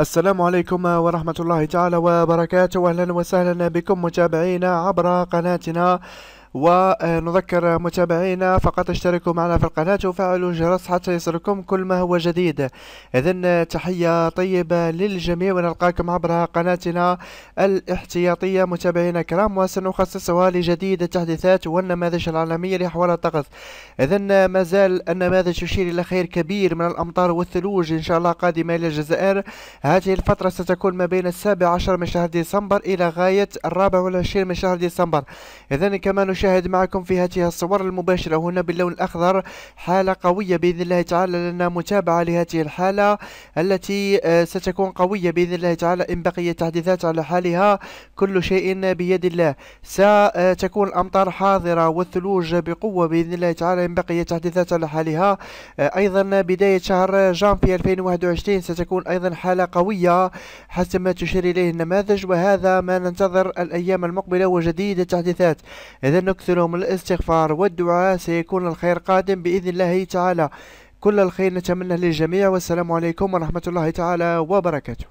السلام عليكم ورحمة الله تعالى وبركاته أهلا وسهلا بكم متابعينا عبر قناتنا ونذكر متابعينا فقط اشتركوا معنا في القناة وفعلوا الجرس حتى يصلكم كل ما هو جديد إذا تحية طيبة للجميع ونلقاكم عبر قناتنا الاحتياطية متابعينا الكرام وسنخصصها لجديد التحديثات والنماذج العالمية لأحوال الطقس إذا ما زال النماذج تشير إلى خير كبير من الأمطار والثلوج إن شاء الله قادمة إلى الجزائر هذه الفترة ستكون ما بين السابع عشر من شهر ديسمبر إلى غاية الرابع والعشرين من شهر ديسمبر إذا كما نشاهد نشاهد معكم في هذه الصور المباشرة هنا باللون الأخضر حالة قوية بإذن الله تعالى لنا متابعة لهذه الحالة التي آه، ستكون قوية بإذن الله تعالى إن بقي التحديثات على حالها كل شيء بيد الله ستكون الأمطار حاضرة والثلوج بقوة بإذن الله تعالى إن بقي التحديثات على حالها آه، أيضا بداية شهر جانفي 2021 ستكون أيضا حالة قوية حسب ما تشير إليه النماذج وهذا ما ننتظر الأيام المقبلة وجديد التحديثات إذا يكثرهم الاستغفار والدعاء سيكون الخير قادم بإذن الله تعالى كل الخير نتمنى للجميع والسلام عليكم ورحمة الله تعالى وبركاته